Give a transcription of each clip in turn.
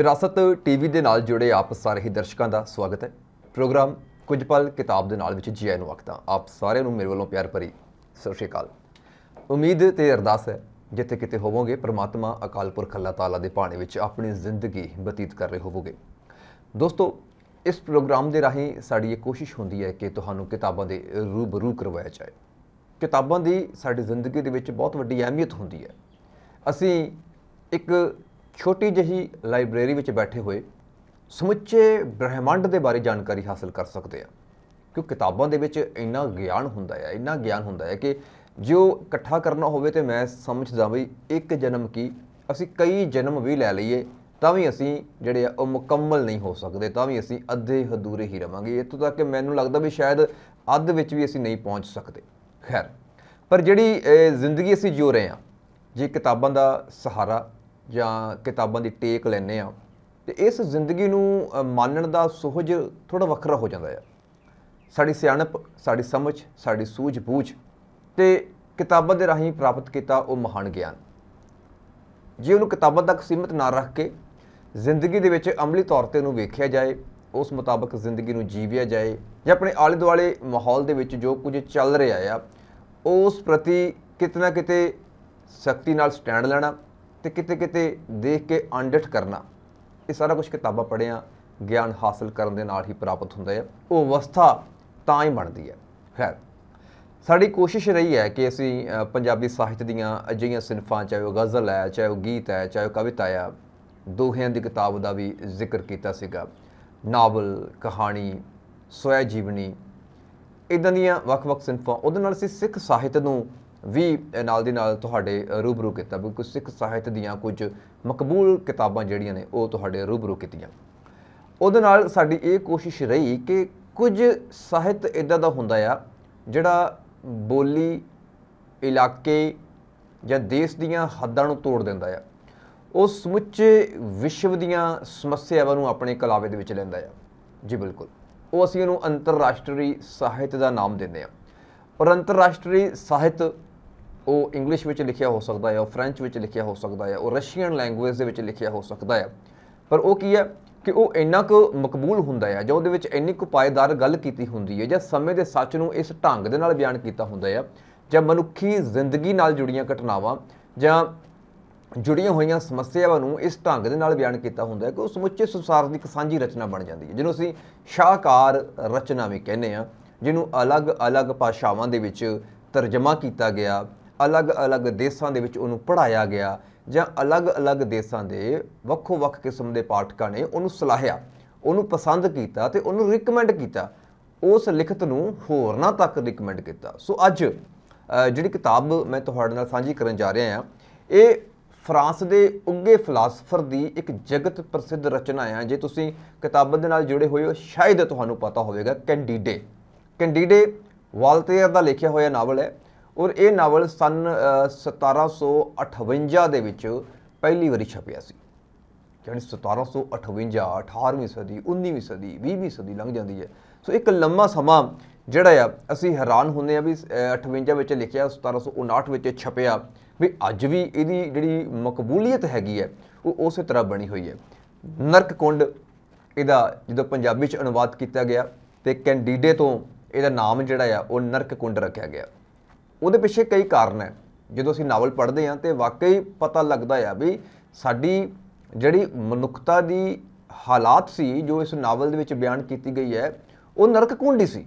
ਵਿਰਾਸਤ ਟੀਵੀ ਦੇ ਨਾਲ ਜੁੜੇ ਆਪ ਸਾਰੇ ਹੀ ਦਰਸ਼ਕਾਂ ਦਾ ਸਵਾਗਤ ਹੈ ਪ੍ਰੋਗਰਾਮ ਕੁਝ ਪਲ ਕਿਤਾਬ ਦੇ ਨਾਲ ਵਿੱਚ ਜੀ ਆਇਆਂ ਨੂੰ ਵਕਤਾਂ ਆਪ ਸਾਰਿਆਂ ਨੂੰ ਮੇਰੇ ਵੱਲੋਂ ਪਿਆਰ ਭਰੀ ਸਤਿ ਸ਼੍ਰੀ ਅਕਾਲ ਉਮੀਦ ਤੇ ਅਰਦਾਸ ਹੈ ਜਿੱਥੇ ਕਿਤੇ ਹੋਵੋਗੇ ਪ੍ਰਮਾਤਮਾ ਅਕਾਲ ਪੁਰਖ ਅੱਲਾਹ ਤਾਲਾ ਦੇ ਪਾਣੇ ਵਿੱਚ ਆਪਣੀ ਜ਼ਿੰਦਗੀ ਬਤੀਤ ਕਰ ਰਹੇ ਹੋਵੋਗੇ ਦੋਸਤੋ ਇਸ ਪ੍ਰੋਗਰਾਮ ਦੇ ਰਾਹੀਂ ਸਾਡੀ ਇਹ ਕੋਸ਼ਿਸ਼ ਹੁੰਦੀ ਹੈ ਕਿ ਤੁਹਾਨੂੰ ਕਿਤਾਬਾਂ ਦੇ ਰੂਬਰੂ ਕਰਵਾਇਆ ਜਾਏ ਕਿਤਾਬਾਂ ਦੀ ਸਾਡੀ ਜ਼ਿੰਦਗੀ ਦੇ ਵਿੱਚ ਬਹੁਤ ਵੱਡੀ ਅਹਿਮੀਅਤ ਹੁੰਦੀ ਹੈ ਅਸੀਂ ਇੱਕ ਛੋਟੀ ਜਹੀ ਲਾਇਬ੍ਰੇਰੀ ਵਿੱਚ ਬੈਠੇ ਹੋਏ ਸਮੁੱਚੇ ਬ੍ਰਹਿਮੰਡ ਦੇ ਬਾਰੇ ਜਾਣਕਾਰੀ ਹਾਸਲ ਕਰ ਸਕਦੇ ਆ ਕਿਉਂ ਕਿਤਾਬਾਂ ਦੇ ਵਿੱਚ ਇੰਨਾ ਗਿਆਨ ਹੁੰਦਾ ਹੈ ਇੰਨਾ ਗਿਆਨ ਹੁੰਦਾ ਹੈ ਕਿ ਜੋ ਇਕੱਠਾ ਕਰਨਾ ਹੋਵੇ ਤੇ ਮੈਂ ਸਮਝਦਾ ਵੀ ਇੱਕ ਜਨਮ ਕੀ ਅਸੀਂ ਕਈ ਜਨਮ ਵੀ ਲੈ ਲਈਏ ਤਾਂ ਵੀ ਅਸੀਂ ਜਿਹੜੇ ਆ ਉਹ ਮੁਕੰਮਲ ਨਹੀਂ ਹੋ ਸਕਦੇ ਤਾਂ ਵੀ ਅਸੀਂ ਅੱਧੇ ਹਦੂਰੇ ਹੀ ਰਵਾਂਗੇ ਇਤੋਂ ਤੱਕ ਕਿ ਮੈਨੂੰ ਲੱਗਦਾ ਵੀ ਸ਼ਾਇਦ ਅੱਧ ਵਿੱਚ ਵੀ ਅਸੀਂ ਨਹੀਂ ਪਹੁੰਚ ਸਕਦੇ ਖੈਰ ਪਰ ਜਿਹੜੀ ਜ਼ਿੰਦਗੀ ਅਸੀਂ ਜਿਉ ਰਹੇ ਆ ਜੇ ਕਿਤਾਬਾਂ ਦਾ ਸਹਾਰਾ ਜਾਂ ਕਿਤਾਬਾਂ ਦੀ ਟੇਕ ਲੈਨੇ ਆ ਤੇ ਇਸ ਜ਼ਿੰਦਗੀ ਨੂੰ ਮੰਨਣ ਦਾ ਸੋਹਜ ਥੋੜਾ ਵੱਖਰਾ ਹੋ ਜਾਂਦਾ ਹੈ ਸਾਡੀ ਸਿਆਣਪ ਸਾਡੀ ਸਮਝ ਸਾਡੀ ਸੂਝ-ਬੂਝ ਤੇ ਕਿਤਾਬਾਂ ਦੇ ਰਾਹੀਂ ਪ੍ਰਾਪਤ ਕੀਤਾ ਉਹ ਮਹਾਨ ਗਿਆਨ ਜੇ ਉਹਨੂੰ ਕਿਤਾਬਾਂ ਤੱਕ ਸੀਮਤ ਨਾ ਰੱਖ ਕੇ ਜ਼ਿੰਦਗੀ ਦੇ ਵਿੱਚ ਅਮਲੀ ਤੌਰ ਤੇ ਉਹਨੂੰ ਵੇਖਿਆ ਜਾਏ ਉਸ ਮੁਤਾਬਕ ਜ਼ਿੰਦਗੀ ਨੂੰ ਜੀਵਿਆ ਜਾਏ ਜਾਂ ਆਪਣੇ ਆਲੇ ਦੁਆਲੇ ਮਾਹੌਲ ਦੇ ਵਿੱਚ ਜੋ ਕੁਝ ਚੱਲ ਰਿਹਾ ਆ ਉਸ ਪ੍ਰਤੀ ਕਿਤਨਾ ਕਿਤੇ ਸ਼ਕਤੀ ਨਾਲ ਸਟੈਂਡ ਲੈਣਾ ਤੇ ਕਿਤੇ ਕਿਤੇ ਦੇਖ ਕੇ ਅੰਡਟ ਕਰਨਾ ਇਹ ਸਾਰਾ ਕੁਝ ਕਿਤਾਬਾਂ ਪੜਿਆ ਗਿਆਨ ਹਾਸਲ ਕਰਨ ਦੇ ਨਾਲ ਹੀ ਪ੍ਰਾਪਤ ਹੁੰਦਾ ਹੈ ਉਹ ਅਵਸਥਾ ਤਾਂ ਹੀ ਬਣਦੀ ਹੈ ਖੈਰ ਸਾਡੀ ਕੋਸ਼ਿਸ਼ ਰਹੀ ਹੈ ਕਿ ਅਸੀਂ ਪੰਜਾਬੀ ਸਾਹਿਤ ਦੀਆਂ ਅਜਿਹੀਆਂ ਸਿਨਫਾਂ ਚਾਹੇ ਉਹ ਗਜ਼ਲ ਹੈ ਚਾਹੇ ਉਹ ਗੀਤ ਹੈ ਚਾਹੇ ਉਹ ਕਵਿਤਾ ਹੈ ਦੋਹਿਆਂ ਦੀ ਕਿਤਾਬ ਦਾ ਵੀ ਜ਼ਿਕਰ ਕੀਤਾ ਸੀਗਾ ਨਾਵਲ ਕਹਾਣੀ ਸਵੈ ਜੀਵਨੀ ਇਦਾਂ ਦੀਆਂ ਵੱਖ-ਵੱਖ ਸਿਨਫਾਂ ਉਹਦੇ ਨਾਲ ਅਸੀਂ ਸਿੱਖ ਸਾਹਿਤ ਨੂੰ ਵੀ ਨਾਲ ਦੀ ਨਾਲ ਤੁਹਾਡੇ ਰੂਬਰੂ ਕੀਤਾ ਬਿਲਕੁਲ ਸਿੱਖ ਸਾਹਿਤ ਦੀਆਂ ਕੁਝ ਮਕਬੂਲ ਕਿਤਾਬਾਂ ਜਿਹੜੀਆਂ ਨੇ ਉਹ ਤੁਹਾਡੇ ਰੂਬਰੂ ਕੀਤੀਆਂ ਉਹਦੇ ਨਾਲ ਸਾਡੀ ਇਹ ਕੋਸ਼ਿਸ਼ ਰਹੀ ਕਿ ਕੁਝ ਸਾਹਿਤ ਇਦਾਂ ਦਾ ਹੁੰਦਾ ਆ ਜਿਹੜਾ ਬੋਲੀ ਇਲਾਕੇ ਜਾਂ ਦੇਸ਼ ਦੀਆਂ ਹੱਦਾਂ ਨੂੰ ਤੋੜ ਦਿੰਦਾ ਆ ਉਹ ਸਮੁੱਚੇ ਵਿਸ਼ਵ ਦੀਆਂ ਸਮੱਸਿਆਵਾਂ ਨੂੰ ਆਪਣੇ ਕਲਾਵੇ ਦੇ ਵਿੱਚ ਲੈਂਦਾ ਆ ਜੀ ਬਿਲਕੁਲ ਉਹ ਅਸੀਂ ਇਹਨੂੰ ਅੰਤਰਰਾਸ਼ਟਰੀ ਸਾਹਿਤ ਦਾ ਨਾਮ ਦਿੰਦੇ ਆ ਔਰ ਅੰਤਰਰਾਸ਼ਟਰੀ ਸਾਹਿਤ ਉਹ ਇੰਗਲਿਸ਼ ਵਿੱਚ ਲਿਖਿਆ ਹੋ ਸਕਦਾ ਹੈ ਉਹ ਫ੍ਰੈਂਚ ਵਿੱਚ ਲਿਖਿਆ ਹੋ ਸਕਦਾ ਹੈ ਉਹ ਰਸ਼ੀਅਨ ਲੈਂਗੁਏਜ ਦੇ ਵਿੱਚ ਲਿਖਿਆ ਹੋ ਸਕਦਾ ਹੈ ਪਰ ਉਹ ਕੀ ਹੈ ਕਿ ਉਹ ਇੰਨਾ ਕੁ ਮਕਬੂਲ ਹੁੰਦਾ ਹੈ ਜਾਂ ਉਹਦੇ ਵਿੱਚ ਇੰਨੀ ਕੁ ਪਾਇਦਾਰ ਗੱਲ ਕੀਤੀ ਹੁੰਦੀ ਹੈ ਜਾਂ ਸਮੇਂ ਦੇ ਸੱਚ ਨੂੰ ਇਸ ਢੰਗ ਦੇ ਨਾਲ ਬਿਆਨ ਕੀਤਾ ਹੁੰਦਾ ਹੈ ਜਾਂ ਮਨੁੱਖੀ ਜ਼ਿੰਦਗੀ ਨਾਲ ਜੁੜੀਆਂ ਘਟਨਾਵਾਂ ਜਾਂ ਜੁੜੀਆਂ ਹੋਈਆਂ ਸਮੱਸਿਆਵਾਂ ਨੂੰ ਇਸ ਢੰਗ ਦੇ ਨਾਲ ਬਿਆਨ ਕੀਤਾ ਹੁੰਦਾ ਹੈ ਕਿ ਉਹ ਸਮੁੱਚੇ ਸੰਸਾਰ ਦੀ ਇੱਕ ਸਾਂਝੀ ਰਚਨਾ ਬਣ ਜਾਂਦੀ ਹੈ ਜਿਹਨੂੰ ਅਸੀਂ ਸ਼ਾਹਕਾਰ ਰਚਨਾ ਵੀ ਕਹਿੰਦੇ ਆ ਜਿਹਨੂੰ ਅਲੱਗ-ਅਲੱਗ ਭਾਸ਼ਾਵਾਂ ਦੇ ਵਿੱਚ ਤਰਜਮਾ ਕੀਤਾ ਗਿਆ ਅਲੱਗ-ਅਲੱਗ ਦੇਸ਼ਾਂ ਦੇ ਵਿੱਚ ਉਹਨੂੰ ਪੜਾਇਆ ਗਿਆ ਜਾਂ ਅਲੱਗ-ਅਲੱਗ ਦੇਸ਼ਾਂ ਦੇ ਵੱਖ ਵੱਖ ਕਿਸਮ ਦੇ ਪਾਠਕਾਂ ਨੇ ਉਹਨੂੰ ਸਲਾਹਿਆ ਉਹਨੂੰ ਪਸੰਦ ਕੀਤਾ ਤੇ ਉਹਨੂੰ ਰეკਮੈਂਡ ਕੀਤਾ ਉਸ ਲਿਖਤ ਨੂੰ ਹੋਰਨਾਂ ਤੱਕ ਰეკਮੈਂਡ ਕੀਤਾ ਸੋ ਅੱਜ ਜਿਹੜੀ ਕਿਤਾਬ ਮੈਂ ਤੁਹਾਡੇ ਨਾਲ ਸਾਂਝੀ ਕਰਨ ਜਾ ਰਿਹਾ ਹਾਂ ਇਹ ਫਰਾਂਸ ਦੇ ਉੱਗੇ ਫਿਲਾਸਫਰ ਦੀ ਇੱਕ ਜਗਤ ਪ੍ਰਸਿੱਧ ਰਚਨਾ ਹੈ ਜੇ ਤੁਸੀਂ ਕਿਤਾਬ ਦੇ ਨਾਲ ਜੁੜੇ ਹੋਏ ਹੋ ਸ਼ਾਇਦ ਤੁਹਾਨੂੰ ਪਤਾ ਹੋਵੇਗਾ ਕੈਂਡੀਡੇ ਕੈਂਡੀਡੇ ਵਾਲਟੇਅਰ ਦਾ ਲਿਖਿਆ ਹੋਇਆ ਨਾਵਲ ਹੈ ਔਰ ਇਹ ਨਾਵਲ ਸਨ 1758 ਦੇ ਵਿੱਚ ਪਹਿਲੀ ਵਾਰੀ ਛਪਿਆ ਸੀ ਯਾਨੀ 1758 18ਵੀਂ ਸਦੀ 19ਵੀਂ ਸਦੀ 20ਵੀਂ ਸਦੀ ਲੰਘ ਜਾਂਦੀ ਹੈ ਸੋ ਇੱਕ ਲੰਮਾ ਸਮਾਂ ਜਿਹੜਾ ਆ ਅਸੀਂ ਹੈਰਾਨ ਹੁੰਦੇ ਆ ਵੀ 58 ਵਿੱਚ ਲਿਖਿਆ 1759 ਵਿੱਚ ਛਪਿਆ ਵੀ ਅੱਜ ਵੀ ਇਹਦੀ ਜਿਹੜੀ ਮਕਬੂਲੀਅਤ ਹੈਗੀ ਹੈ ਉਹ ਉਸੇ ਤਰ੍ਹਾਂ ਬਣੀ ਹੋਈ ਹੈ ਨਰਕ ਕੁੰਡ ਇਹਦਾ ਜਦੋਂ ਪੰਜਾਬੀ ਚ ਅਨੁਵਾਦ ਕੀਤਾ ਗਿਆ ਤੇ ਕੈਂਡੀਡੇ ਤੋਂ ਇਹਦਾ ਨਾਮ ਜਿਹੜਾ ਆ ਉਹ ਨਰਕ ਕੁੰਡ ਰੱਖਿਆ ਗਿਆ ਉਹਦੇ ਪਿੱਛੇ ਕਈ ਕਾਰਨ ਹੈ ਜਦੋਂ ਅਸੀਂ ਨਾਵਲ ਪੜ੍ਹਦੇ ਹਾਂ ਤੇ ਵਾਕਈ ਪਤਾ ਲੱਗਦਾ ਆ ਵੀ ਸਾਡੀ ਜਿਹੜੀ ਮਨੁੱਖਤਾ ਦੀ ਹਾਲਾਤ ਸੀ ਜੋ ਇਸ ਨਾਵਲ ਦੇ ਵਿੱਚ ਬਿਆਨ ਕੀਤੀ ਗਈ ਹੈ ਉਹ ਨਰਕ ਕੁੰਡੀ ਸੀ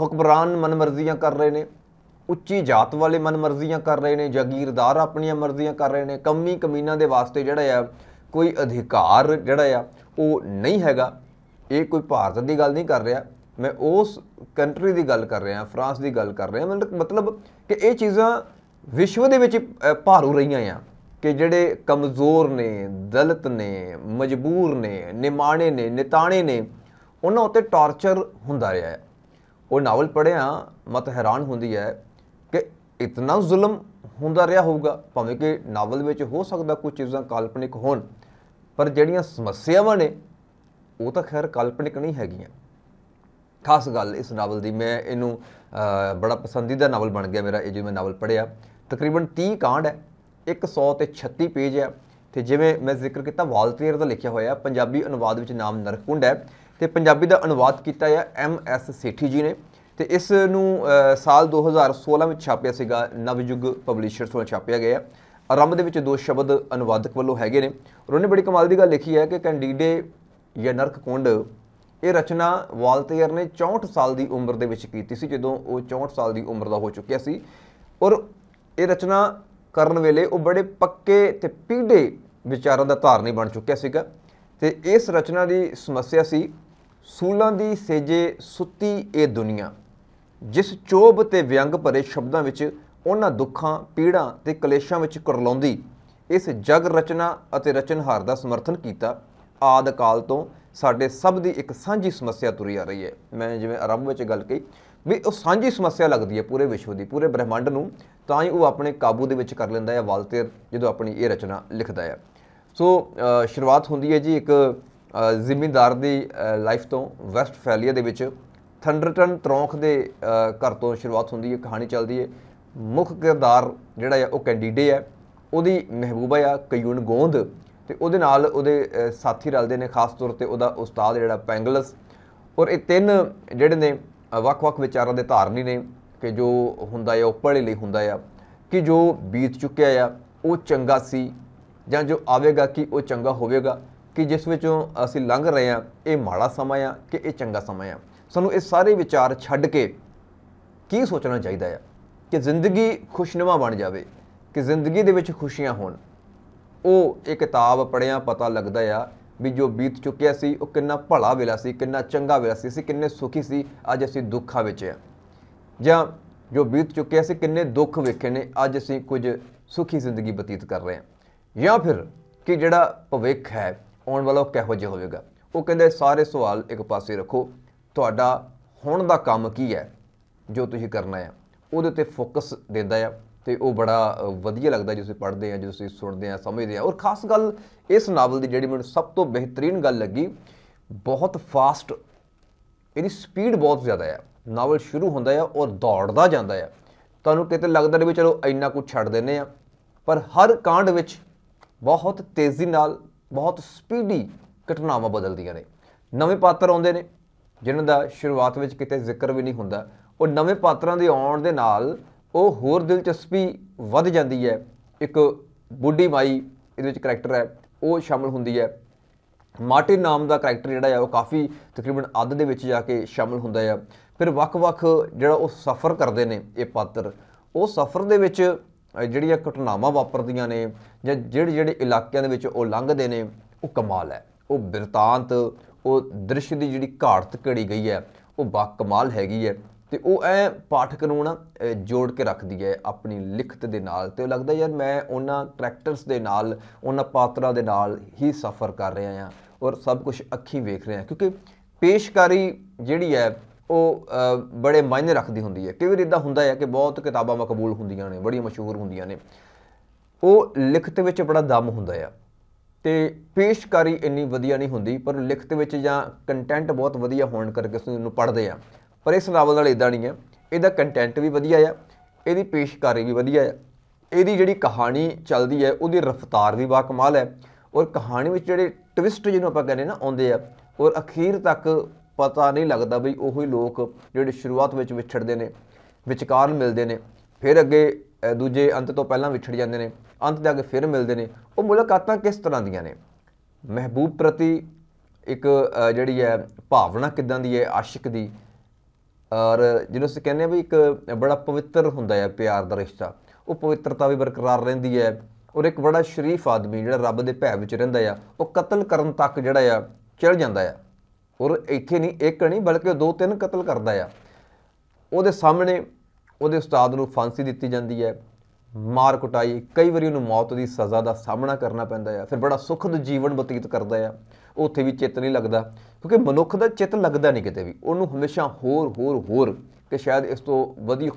ਹੁਕਮਰਾਨ ਮਨਮਰਜ਼ੀਆਂ ਕਰ ਰਹੇ ਨੇ ਉੱਚੀ ਜਾਤ ਵਾਲੇ ਮਨਮਰਜ਼ੀਆਂ ਕਰ ਰਹੇ ਨੇ ਜਾਗੀਰਦਾਰ ਆਪਣੀਆਂ ਮਰਜ਼ੀਆਂ ਕਰ ਰਹੇ ਨੇ ਕਮੀ ਕਮੀਨਾ ਦੇ ਵਾਸਤੇ ਜਿਹੜਾ ਆ ਕੋਈ ਅਧਿਕਾਰ ਜਿਹੜਾ ਆ ਉਹ ਨਹੀਂ ਹੈਗਾ ਇਹ ਕੋਈ ਭਾਰਤ ਦੀ ਗੱਲ ਨਹੀਂ ਕਰ ਰਿਹਾ ਮੈਂ ਉਸ ਕੰਟਰੀ ਦੀ ਗੱਲ ਕਰ ਰਿਹਾ ਫਰਾਂਸ ਦੀ ਗੱਲ ਕਰ ਰਿਹਾ ਮਤਲਬ ਕਿ ਇਹ ਚੀਜ਼ਾਂ ਵਿਸ਼ਵ ਦੇ ਵਿੱਚ ਭਾਰੂ ਰਹੀਆਂ ਆ ਕਿ ਜਿਹੜੇ ਕਮਜ਼ੋਰ ਨੇ ਦਲਤ ਨੇ ਮਜਬੂਰ ਨੇ ਨਿਮਾਣੇ ਨੇ ਨਿਤਾਣੇ ਨੇ ਉਹਨਾਂ ਉੱਤੇ ਟਾਰਚਰ ਹੁੰਦਾ ਰਿਹਾ ਹੈ ਉਹ ਨਾਵਲ ਪੜਿਆ ਮਤ ਹੈਰਾਨ ਹੁੰਦੀ ਹੈ ਕਿ ਇਤਨਾ ਜ਼ੁਲਮ ਹੁੰਦਾ ਰਿਹਾ ਹੋਊਗਾ ਭਾਵੇਂ ਕਿ ਨਾਵਲ ਵਿੱਚ ਹੋ ਸਕਦਾ ਕੁਝ ਚੀਜ਼ਾਂ ਕਾਲਪਨਿਕ ਹੋਣ ਪਰ ਜਿਹੜੀਆਂ ਸਮੱਸਿਆਵਾਂ ਨੇ ਉਹ ਤਾਂ ਖੈਰ ਕਾਲਪਨਿਕ ਨਹੀਂ ਹੈਗੀਆਂ ਖਾਸ ਗੱਲ ਇਸ ਨਾਵਲ ਦੀ ਮੈਂ ਇਹਨੂੰ ਬੜਾ ਪਸੰਦੀਦਾ ਨਾਵਲ ਬਣ ਗਿਆ ਮੇਰਾ ਇਹ ਜਿਵੇਂ ਨਾਵਲ ਪੜਿਆ ਤਕਰੀਬਨ 30 ਕਾਂਡ ਹੈ 100 ਤੇ 36 ਪੇਜ ਹੈ ਤੇ ਜਿਵੇਂ ਮੈਂ ਜ਼ਿਕਰ ਕੀਤਾ ਵਾਲਟੇਅਰ ਦਾ ਲਿਖਿਆ ਹੋਇਆ ਪੰਜਾਬੀ ਅਨੁਵਾਦ ਵਿੱਚ ਨਾਮ ਨਰਕੁੰਡ ਹੈ ਤੇ ਪੰਜਾਬੀ ਦਾ ਅਨੁਵਾਦ ਕੀਤਾ ਹੈ ਐਮ ਐਸ ਸੇਠੀ ਜੀ ਨੇ ਤੇ ਇਸ ਨੂੰ ਸਾਲ 2016 ਵਿੱਚ ਛਾਪਿਆ ਸੀਗਾ ਨਵਯੁਗ ਪਬਲਿਸ਼ਰਸ ਤੋਂ ਛਾਪਿਆ ਗਿਆ ਆਰੰਭ ਦੇ ਵਿੱਚ ਦੋ ਸ਼ਬਦ ਅਨੁਵਾਦਕ ਵੱਲੋਂ ਹੈਗੇ ਨੇ ਉਹਨੇ ਬੜੀ ਕਮਾਲ ਦੀ ਗੱਲ ਲਿਖੀ ਹੈ ਕਿ ਕੈਂਡੀਡੇ ਜਾਂ ਨਰਕਕੁੰਡ ਇਹ ਰਚਨਾ ਵਾਲਟੇਅਰ ਨੇ 64 ਸਾਲ ਦੀ ਉਮਰ ਦੇ ਵਿੱਚ ਕੀਤੀ ਸੀ ਜਦੋਂ ਉਹ 64 ਸਾਲ ਦੀ ਉਮਰ ਦਾ ਹੋ ਚੁੱਕਿਆ ਸੀ ਔਰ ਇਹ ਰਚਨਾ ਕਰਨ ਵੇਲੇ ਉਹ ਬੜੇ ਪੱਕੇ ਤੇ ਪੀੜੇ ਵਿਚਾਰਾਂ ਦਾ ਧਾਰਨੀ ਬਣ ਚੁੱਕਿਆ ਸੀਗਾ ਤੇ ਇਸ ਰਚਨਾ ਦੀ ਸਮੱਸਿਆ ਸੀ ਸੂਲਾਂ ਦੀ ਸੇਜੇ ਸੁੱਤੀ ਇਹ ਦੁਨੀਆ ਜਿਸ ਚੋਬ ਤੇ ਵਿਅੰਗ ਭਰੇ ਸ਼ਬਦਾਂ ਵਿੱਚ ਉਹਨਾਂ ਦੁੱਖਾਂ ਪੀੜਾਂ ਤੇ ਕਲੇਸ਼ਾਂ ਵਿੱਚ ਕੁਰਲਾਉਂਦੀ ਇਸ ਜਗ ਰਚਨਾ ਅਤੇ ਰਚਨਹਾਰ ਦਾ ਸਮਰਥਨ ਕੀਤਾ ਆਦ ਕਾਲ ਤੋਂ ਸਾਡੇ ਸਭ ਦੀ ਇੱਕ ਸਾਂਝੀ ਸਮੱਸਿਆ ਤੁਰੀ ਆ ਰਹੀ ਹੈ ਮੈਂ ਜਿਵੇਂ ਆਰੰਭ ਵਿੱਚ ਗੱਲ ਕਹੀ ਵੀ ਉਹ ਸਾਂਝੀ ਸਮੱਸਿਆ ਲੱਗਦੀ ਹੈ ਪੂਰੇ ਵਿਸ਼ਵ ਦੀ ਪੂਰੇ ਬ੍ਰਹਿਮੰਡ ਨੂੰ ਤਾਂ ਹੀ ਉਹ ਆਪਣੇ ਕਾਬੂ ਦੇ ਵਿੱਚ ਕਰ ਲੈਂਦਾ ਹੈ ਵਾਲਤੇਰ ਜਦੋਂ ਆਪਣੀ ਇਹ ਰਚਨਾ ਲਿਖਦਾ ਹੈ ਸੋ ਸ਼ੁਰੂਆਤ ਹੁੰਦੀ ਹੈ ਜੀ ਇੱਕ ਜ਼ਿਮੀਂਦਾਰ ਦੀ ਲਾਈਫ ਤੋਂ ਵੈਸਟ ਫੈਲੀਆ ਦੇ ਵਿੱਚ ਥੰਡਰਟਨ ਤਰੌਂਖ ਦੇ ਘਰ ਤੋਂ ਸ਼ੁਰੂਆਤ ਹੁੰਦੀ ਹੈ ਕਹਾਣੀ ਚੱਲਦੀ ਹੈ ਮੁੱਖ ਕਿਰਦਾਰ ਜਿਹੜਾ ਹੈ ਉਹ ਕੈਂਡੀਡੇ ਹੈ ਉਹਦੀ ਮਹਿਬੂਬਾ ਆ ਕਯੂਨ ਗੋਂਦ ਤੇ ਉਹਦੇ ਨਾਲ ਉਹਦੇ ਸਾਥੀ ਰਲਦੇ ਨੇ ਖਾਸ ਤੌਰ ਤੇ ਉਹਦਾ ਉਸਤਾਦ ਜਿਹੜਾ ਪੈਂਗਲਸ ਔਰ ਇਹ ਤਿੰਨ ਜਿਹੜੇ ਨੇ ਵੱਖ-ਵੱਖ ਵਿਚਾਰਾਂ ਦੇ ਧਾਰਨੀ ਨੇ ਕਿ ਜੋ ਹੁੰਦਾ ਹੈ ਉਹ ਲਈ ਹੁੰਦਾ ਹੈ ਕਿ ਜੋ ਬੀਤ ਚੁੱਕਿਆ ਆ ਉਹ ਚੰਗਾ ਸੀ ਜਾਂ ਜੋ ਆਵੇਗਾ ਕਿ ਉਹ ਚੰਗਾ ਹੋਵੇਗਾ ਕਿ ਜਿਸ ਵਿੱਚੋਂ ਅਸੀਂ ਲੰਘ ਰਹੇ ਆ ਇਹ ਮਾੜਾ ਸਮਾਂ ਆ ਕਿ ਇਹ ਚੰਗਾ ਸਮਾਂ ਆ ਸਾਨੂੰ ਇਹ ਸਾਰੇ ਵਿਚਾਰ ਛੱਡ ਕੇ ਕੀ ਸੋਚਣਾ ਚਾਹੀਦਾ ਆ ਕਿ ਜ਼ਿੰਦਗੀ ਖੁਸ਼ਨਵਾ ਬਣ ਜਾਵੇ ਕਿ ਜ਼ਿੰਦਗੀ ਦੇ ਵਿੱਚ ਖੁਸ਼ੀਆਂ ਹੋਣ ਉਹ ਇਹ ਕਿਤਾਬ ਪੜਿਆ ਪਤਾ ਲੱਗਦਾ ਆ ਵੀ ਜੋ ਬੀਤ ਚੁੱਕਿਆ ਸੀ ਉਹ ਕਿੰਨਾ ਭਲਾ ਵੇਲਾ ਸੀ ਕਿੰਨਾ ਚੰਗਾ ਵੇਲਾ ਸੀ ਅਸੀਂ ਕਿੰਨੇ ਸੁਖੀ ਸੀ ਅੱਜ ਅਸੀਂ ਦੁੱਖਾਂ ਵਿੱਚ ਆ ਜਾਂ ਜੋ ਬੀਤ ਚੁੱਕਿਆ ਸੀ ਕਿੰਨੇ ਦੁੱਖ ਵੇਖੇ ਨੇ ਅੱਜ ਅਸੀਂ ਕੁਝ ਸੁਖੀ ਜ਼ਿੰਦਗੀ ਬਤੀਤ ਕਰ ਰਹੇ ਆ ਜਾਂ ਫਿਰ ਕਿ ਜਿਹੜਾ ਭਵਿੱਖ ਹੈ ਆਉਣ ਵਾਲਾ ਉਹ ਕਿਹੋ ਜਿਹਾ ਹੋਵੇਗਾ ਉਹ ਕਹਿੰਦੇ ਸਾਰੇ ਸਵਾਲ ਇੱਕ ਪਾਸੇ ਰੱਖੋ ਤੁਹਾਡਾ ਹੁਣ ਦਾ ਕੰਮ ਕੀ ਹੈ ਜੋ ਤੁਸੀਂ ਕਰਨਾ ਹੈ ਉਹਦੇ ਤੇ ਫੋਕਸ ਦਿੰਦਾ ਆ ਤੇ ਉਹ ਬੜਾ ਵਧੀਆ ਲੱਗਦਾ ਜਿਵੇਂ ਤੁਸੀਂ ਪੜ੍ਹਦੇ ਆ ਜਿਵੇਂ ਤੁਸੀਂ ਸੁਣਦੇ ਆ ਸਮਝਦੇ ਆ ਔਰ ਖਾਸ ਗੱਲ ਇਸ ਨਾਵਲ ਦੀ ਜਿਹੜੀ ਮੈਨੂੰ ਸਭ ਤੋਂ ਬਿਹਤਰੀਨ ਗੱਲ ਲੱਗੀ ਬਹੁਤ ਫਾਸਟ ਇਹਦੀ ਸਪੀਡ ਬਹੁਤ ਜ਼ਿਆਦਾ ਆ ਨਾਵਲ ਸ਼ੁਰੂ ਹੁੰਦਾ ਆ ਔਰ ਦੌੜਦਾ ਜਾਂਦਾ ਆ ਤੁਹਾਨੂੰ ਕਿਤੇ ਲੱਗਦਾ ਨਹੀਂ ਵੀ ਚਲੋ ਇੰਨਾ ਕੁਝ ਛੱਡ ਦਿੰਨੇ ਆ ਪਰ ਹਰ ਕਾਂਡ ਵਿੱਚ ਬਹੁਤ ਤੇਜ਼ੀ ਨਾਲ ਬਹੁਤ ਸਪੀਡੀ ਘਟਨਾਵਾਂ ਬਦਲਦੀਆਂ ਨੇ ਨਵੇਂ ਪਾਤਰ ਆਉਂਦੇ ਨੇ ਜਿਨ੍ਹਾਂ ਦਾ ਸ਼ੁਰੂਆਤ ਵਿੱਚ ਕਿਤੇ ਜ਼ਿਕਰ ਵੀ ਨਹੀਂ ਹੁੰਦਾ ਉਹ ਨਵੇਂ ਪਾਤਰਾਂ ਦੇ ਆਉਣ ਦੇ ਨਾਲ ਉਹ ਹੋਰ ਦਿਲਚਸਪੀ ਵੱਧ ਜਾਂਦੀ ਹੈ ਇੱਕ ਬੁੱਢੀ ਮਾਈ ਇਹਦੇ ਵਿੱਚ ਕੈਰੈਕਟਰ ਹੈ ਉਹ ਸ਼ਾਮਲ ਹੁੰਦੀ ਹੈ ਮਾਰਟਿਨ ਨਾਮ ਦਾ ਕੈਰੈਕਟਰ ਜਿਹੜਾ ਹੈ ਉਹ ਕਾਫੀ ਤਕਰੀਬਨ ਅੱਧ ਦੇ ਵਿੱਚ ਜਾ ਕੇ ਸ਼ਾਮਲ ਹੁੰਦਾ ਹੈ ਫਿਰ ਵੱਖ-ਵੱਖ ਜਿਹੜਾ ਉਹ ਸਫ਼ਰ ਕਰਦੇ ਨੇ ਇਹ ਪਾਤਰ ਉਹ ਸਫ਼ਰ ਦੇ ਵਿੱਚ ਜਿਹੜੀਆਂ ਘਟਨਾਵਾਂ ਵਾਪਰਦੀਆਂ ਨੇ ਜਾਂ ਜਿਹੜੇ ਜਿਹੜੇ ਇਲਾਕਿਆਂ ਦੇ ਵਿੱਚ ਉਹ ਲੰਘਦੇ ਨੇ ਉਹ ਕਮਾਲ ਹੈ ਉਹ ਬਿਰਤਾਂਤ ਉਹ ਦ੍ਰਿਸ਼ ਦੀ ਜਿਹੜੀ ਘਾੜਤ ਘੜੀ ਗਈ ਹੈ ਉਹ ਬਾ ਕਮਾਲ ਹੈਗੀ ਹੈ ਤੇ ਉਹ ਐ ਪਾਠਕ ਨੂੰ ਨਾ ਜੋੜ ਕੇ ਰੱਖਦੀ ਹੈ ਆਪਣੀ ਲਿਖਤ ਦੇ ਨਾਲ ਤੇ ਲੱਗਦਾ ਯਾਰ ਮੈਂ ਉਹਨਾਂ ਕਰੈਕਟਰਸ ਦੇ ਨਾਲ ਉਹਨਾਂ ਪਾਤਰਾਂ ਦੇ ਨਾਲ ਹੀ ਸਫ਼ਰ ਕਰ ਰਿਹਾ ਆ ਔਰ ਸਭ ਕੁਝ ਅੱਖੀਂ ਵੇਖ ਰਿਹਾ ਕਿਉਂਕਿ ਪੇਸ਼ਕਾਰੀ ਜਿਹੜੀ ਹੈ ਉਹ ਬੜੇ ਮਾਇਨੇ ਰੱਖਦੀ ਹੁੰਦੀ ਹੈ ਕਈ ਵਾਰ ਇਦਾਂ ਹੁੰਦਾ ਹੈ ਕਿ ਬਹੁਤ ਕਿਤਾਬਾਂ ਮਕਬੂਲ ਹੁੰਦੀਆਂ ਨੇ ਬੜੀਆਂ ਮਸ਼ਹੂਰ ਹੁੰਦੀਆਂ ਨੇ ਉਹ ਲਿਖਤ ਵਿੱਚ ਬੜਾ ਦਮ ਹੁੰਦਾ ਆ ਤੇ ਪੇਸ਼ਕਾਰੀ ਇੰਨੀ ਵਧੀਆ ਨਹੀਂ ਹੁੰਦੀ ਪਰ ਲਿਖਤ ਵਿੱਚ ਜਾਂ ਕੰਟੈਂਟ ਬਹੁਤ ਵਧੀਆ ਹੋਣ ਕਰਕੇ ਉਸ ਨੂੰ ਪੜ੍ਹਦੇ ਆ ਪਰ ਇਸ ਨਾਵਲ ਨਾਲ ਇਦਾਂ ਨਹੀਂ ਹੈ ਇਹਦਾ ਕੰਟੈਂਟ ਵੀ ਵਧੀਆ ਆ ਇਹਦੀ ਪੇਸ਼ਕਾਰੀ ਵੀ ਵਧੀਆ ਆ ਇਹਦੀ ਜਿਹੜੀ ਕਹਾਣੀ ਚੱਲਦੀ ਹੈ ਉਹਦੀ ਰਫ਼ਤਾਰ ਵੀ ਕਮਾਲ ਹੈ ਔਰ ਕਹਾਣੀ ਵਿੱਚ ਜਿਹੜੇ ਟਵਿਸਟ ਜਿਹਨੂੰ ਆਪਾਂ ਕਹਿੰਦੇ ਨਾ ਆਉਂਦੇ ਆ ਔਰ ਅਖੀਰ ਤੱਕ ਪਤਾ ਨਹੀਂ ਲੱਗਦਾ ਵੀ ਉਹ ਹੀ ਲੋਕ ਜਿਹੜੇ ਸ਼ੁਰੂਆਤ ਵਿੱਚ ਵਿਛੜਦੇ ਨੇ ਵਿਚਕਾਰ ਮਿਲਦੇ ਨੇ ਫਿਰ ਅੱਗੇ ਦੂਜੇ ਅੰਤ ਤੋਂ ਪਹਿਲਾਂ ਵਿਛੜ ਜਾਂਦੇ ਨੇ ਅੰਤ ਦੇ ਅੱਗੇ ਫਿਰ ਮਿਲਦੇ ਨੇ ਉਹ ਮੁਲਾਕਾਤਾਂ ਕਿਸ ਤਰ੍ਹਾਂ ਦੀਆਂ ਨੇ ਮਹਿਬੂਬ ਪ੍ਰਤੀ ਇੱਕ ਜਿਹੜੀ ਹੈ ਭਾਵਨਾ ਕਿਦਾਂ ਦੀ ਹੈ ਆਸ਼ਿਕ ਦੀ ਔਰ ਜਿਹਨੂੰ ਅਸੀਂ ਕਹਿੰਦੇ ਆ ਵੀ ਇੱਕ ਬੜਾ ਪਵਿੱਤਰ ਹੁੰਦਾ ਹੈ ਪਿਆਰ ਦਾ ਰਿਸ਼ਤਾ ਉਹ ਪਵਿੱਤਰਤਾ ਵੀ ਬਰਕਰਾਰ ਰਹਿੰਦੀ ਹੈ ਔਰ ਇੱਕ ਬੜਾ ਸ਼ਰੀਫ ਆਦਮੀ ਜਿਹੜਾ ਰੱਬ ਦੇ ਭੈ ਵਿੱਚ ਰਹਿੰਦਾ ਆ ਉਹ ਕਤਲ ਕਰਨ ਤੱਕ ਜਿਹੜਾ ਆ ਚਲ ਜਾਂਦਾ ਆ ਔਰ ਇੱਥੇ ਨਹੀਂ ਇੱਕ ਨਹੀਂ ਬਲਕਿ ਦੋ ਤਿੰਨ ਕਤਲ ਕਰਦਾ ਆ ਉਹਦੇ ਸਾਹਮਣੇ ਉਹਦੇ ਉਸਤਾਦ ਨੂੰ ਫਾਂਸੀ ਦਿੱਤੀ ਜਾਂਦੀ ਹੈ ਮਾਰ ਕੁਟਾਈ ਕਈ ਵਾਰੀ ਉਹਨੂੰ ਮੌਤ ਦੀ ਸਜ਼ਾ ਦਾ ਸਾਹਮਣਾ ਕਰਨਾ ਪੈਂਦਾ ਆ ਫਿਰ ਬੜਾ ਸੁਖਦ ਜੀਵਨ ਬਤੀਤ ਕਰਦਾ ਆ ਉੱਥੇ ਵੀ ਚਿੱਤ ਨਹੀਂ ਲੱਗਦਾ ਕਿਉਂਕਿ ਮਨੁੱਖ ਦਾ ਚਿੱਤ ਲੱਗਦਾ ਨਹੀਂ ਕਿਤੇ ਵੀ ਉਹਨੂੰ ਹਮੇਸ਼ਾ ਹੋਰ ਹੋਰ ਹੋਰ ਕਿ ਸ਼ਾਇਦ ਇਸ ਤੋਂ ਵਧੀਆ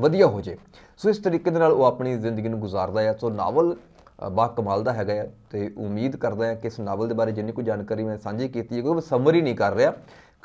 ਵਧੀਆ ਹੋ ਜੇ ਸੋ ਇਸ ਤਰੀਕੇ ਦੇ ਨਾਲ ਉਹ ਆਪਣੀ ਜ਼ਿੰਦਗੀ ਨੂੰ ਗੁਜ਼ਾਰਦਾ ਹੈ ਸੋ ਨਾਵਲ ਬਾ ਕਮਾਲ ਦਾ ਹੈਗਾ ਤੇ ਉਮੀਦ ਕਰਦਾ ਹਾਂ ਕਿ ਇਸ ਨਾਵਲ ਦੇ ਬਾਰੇ ਜਿੰਨੀ ਕੋਈ ਜਾਣਕਾਰੀ ਮੈਂ ਸਾਂਝੀ ਕੀਤੀ ਹੈ ਕਿਉਂਕਿ ਸਮਰੀ ਨਹੀਂ ਕਰ ਰਿਹਾ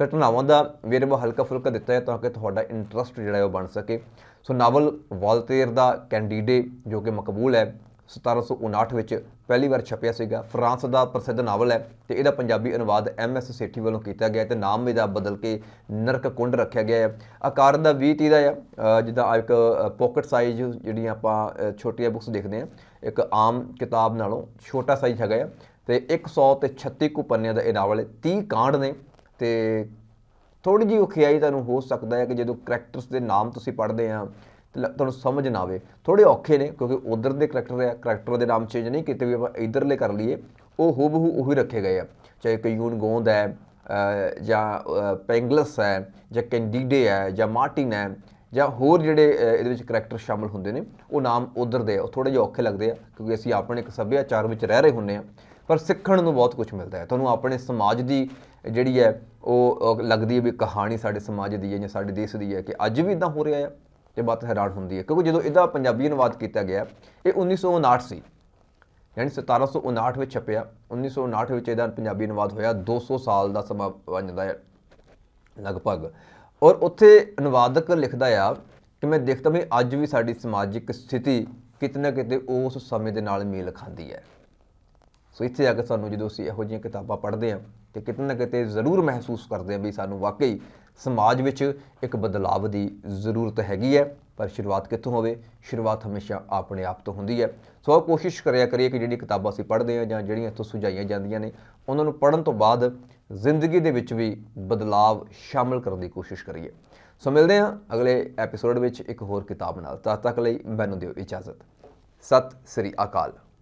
ਘਟਨਾਵਾਂ ਦਾ ਮੇਰੇ ਵਾ ਹਲਕਾ ਫੁਲਕਾ ਦਿੱਤਾ ਹੈ ਤਾਂ ਕਿ ਤੁਹਾਡਾ ਇੰਟਰਸਟ ਜਿਹੜਾ ਹੈ ਉਹ ਬਣ ਸਕੇ ਸੋ ਨਾਵਲ ਵਾਲਟੇਅਰ ਦਾ ਕੈਂਡੀਡੇ ਜੋ ਕਿ ਮਕਬੂਲ ਹੈ 1759 ਵਿੱਚ ਪਹਿਲੀ ਵਾਰ ਛਪਿਆ ਸੀਗਾ ਫਰਾਂਸ ਦਾ ਪ੍ਰਸਿੱਧ ਨਾਵਲ ਹੈ ਤੇ ਇਹਦਾ ਪੰਜਾਬੀ ਅਨੁਵਾਦ ਐਮ ਐਸ ਸੇਠੀ ਵੱਲੋਂ ਕੀਤਾ ਗਿਆ ਤੇ ਨਾਮ ਇਹਦਾ ਬਦਲ ਕੇ ਨਰਕ ਕੁੰਡ ਰੱਖਿਆ ਗਿਆ ਹੈ ਆਕਾਰ ਦਾ 20 ਤੀ ਦਾ ਹੈ ਜਿੱਦਾਂ ਇੱਕ ਪਾਕਟ ਸਾਈਜ਼ ਜਿਹੜੀਆਂ ਆਪਾਂ ਛੋਟੀਆਂ ਬੁੱਕਸ ਦੇਖਦੇ ਆ ਇੱਕ ਆਮ ਕਿਤਾਬ ਨਾਲੋਂ ਛੋਟਾ ਸਾਈਜ਼ ਹੈਗਾ ਹੈ ਤੇ 100 ਤੇ 36 ਕੁ ਪੰਨਿਆਂ ਦਾ ਇਹ ਨਾਵਲ ਹੈ 30 ਕਾਂਡ ਨੇ ਤੇ ਥੋੜੀ ਜਿਹੀ ਔਖਿਆਈ ਤੁਹਾਨੂੰ ਹੋ ਸਕਦਾ ਹੈ ਕਿ ਜਦੋਂ ਕੈਰੈਕਟਰਸ ਦੇ ਨਾਮ ਤੁਸੀਂ ਪੜ੍ਹਦੇ ਆ ਤੁਹਾਨੂੰ ਸਮਝ ਨਾ ਆਵੇ ਥੋੜੇ ਔਖੇ ਨੇ ਕਿਉਂਕਿ ਉਧਰ ਦੇ ਕਰੈਕਟਰ ਆ ਕਰੈਕਟਰ ਦੇ ਨਾਮ ਚੇਂਜ ਨਹੀਂ ਕਿਤੇ ਵੀ ਆਪਾਂ ਇਧਰਲੇ ਕਰ ਲਈਏ ਉਹ ਹੂਬਹੂ ਉਹੀ ਰੱਖੇ ਗਏ ਆ ਚਾਹੇ ਕਯੂਨ ਗੋਂਦ ਹੈ ਜਾਂ ਪੈਂਗਲਸ ਹੈ ਜਾਂ ਕੈਂਡੀਡੇ ਹੈ ਜਾਂ ਮਾਰਟਿਨ ਹੈ ਜਾਂ ਹੋਰ ਜਿਹੜੇ ਇਹਦੇ ਵਿੱਚ ਕਰੈਕਟਰ ਸ਼ਾਮਲ ਹੁੰਦੇ ਨੇ ਉਹ ਨਾਮ ਉਧਰ ਦੇ ਉਹ ਥੋੜੇ ਜਿਹਾ ਔਖੇ ਲੱਗਦੇ ਆ ਕਿਉਂਕਿ ਅਸੀਂ ਆਪਣੇ ਇੱਕ ਸੱਭਿਆਚਾਰ ਵਿੱਚ ਰਹਿ ਰਹੇ ਹੁੰਨੇ ਆ ਪਰ ਸਿੱਖਣ ਨੂੰ ਬਹੁਤ ਕੁਝ ਮਿਲਦਾ ਹੈ ਤੁਹਾਨੂੰ ਆਪਣੇ ਸਮਾਜ ਦੀ ਜਿਹੜੀ ਹੈ ਉਹ ਲੱਗਦੀ ਹੈ ਵੀ ਕਹਾਣੀ ਸਾਡੇ ਸਮਾਜ ਦੀ ਹੈ ਜਾਂ ਸਾਡੇ ਦੇਸ਼ ਦੀ ਹੈ ਕਿ ਅੱਜ ਵੀ ਇਦਾਂ ਹੋ ਰਿਹਾ ਹੈ ਤੇ ਬਾਤ ਹੈਰਾਨ ਹੁੰਦੀ ਹੈ ਕਿਉਂਕਿ ਜਦੋਂ ਇਹਦਾ ਪੰਜਾਬੀ ਅਨੁਵਾਦ ਕੀਤਾ ਗਿਆ ਇਹ 1959 ਸੀ ਯਾਨੀ 1759 ਵਿੱਚ ਛਪਿਆ 1959 ਵਿੱਚ ਇਹਦਾ ਪੰਜਾਬੀ ਅਨੁਵਾਦ ਹੋਇਆ 200 ਸਾਲ ਦਾ ਸਮਾਂ ਬਣ ਜਾਂਦਾ ਹੈ ਲਗਭਗ ਔਰ ਉੱਥੇ ਅਨੁਵਾਦਕ ਲਿਖਦਾ ਆ ਕਿ ਮੈਂ ਦੇਖਦਾ ਵੀ ਅੱਜ ਵੀ ਸਾਡੀ ਸਮਾਜਿਕ ਸਥਿਤੀ ਕਿਤਨਾ ਕਿਤੇ ਉਸ ਸਮੇਂ ਦੇ ਨਾਲ ਮੇਲ ਖਾਂਦੀ ਹੈ ਸੋ ਇੱਥੇ ਜਾ ਕੇ ਸਾਨੂੰ ਜਦੋਂ ਅਸੀਂ ਇਹੋ ਜਿਹੀਆਂ ਕਿਤਾਬਾਂ ਪੜ੍ਹਦੇ ਹਾਂ ਤੇ ਕਿਤਨਾ ਕਿਤੇ ਜ਼ਰੂਰ ਮਹਿਸੂਸ ਕਰਦੇ ਹਾਂ ਵੀ ਸਾਨੂੰ ਵਾਕਈ ਸਮਾਜ ਵਿੱਚ ਇੱਕ ਬਦਲਾਅ ਦੀ ਜ਼ਰੂਰਤ ਹੈਗੀ ਹੈ ਪਰ ਸ਼ੁਰੂਆਤ ਕਿੱਥੋਂ ਹੋਵੇ ਸ਼ੁਰੂਆਤ ਹਮੇਸ਼ਾ ਆਪਣੇ ਆਪ ਤੋਂ ਹੁੰਦੀ ਹੈ ਸੋ ਕੋਸ਼ਿਸ਼ ਕਰਿਆ ਕਰੀਏ ਕਿ ਜਿਹੜੀ ਕਿਤਾਬਾਂ ਅਸੀਂ ਪੜ੍ਹਦੇ ਹਾਂ ਜਾਂ ਜਿਹੜੀਆਂ ਇੱਥੋਂ ਸੁਝਾਈਆਂ ਜਾਂਦੀਆਂ ਨੇ ਉਹਨਾਂ ਨੂੰ ਪੜ੍ਹਨ ਤੋਂ ਬਾਅਦ ਜ਼ਿੰਦਗੀ ਦੇ ਵਿੱਚ ਵੀ ਬਦਲਾਅ ਸ਼ਾਮਲ ਕਰਨ ਦੀ ਕੋਸ਼ਿਸ਼ ਕਰੀਏ ਸੋ ਮਿਲਦੇ ਹਾਂ ਅਗਲੇ ਐਪੀਸੋਡ ਵਿੱਚ ਇੱਕ ਹੋਰ ਕਿਤਾਬ ਨਾਲ ਤਦ ਤੱਕ ਲਈ ਮੈਨੂੰ ਦਿਓ ਇਜਾਜ਼ਤ ਸਤਿ ਸ੍ਰੀ ਅਕਾਲ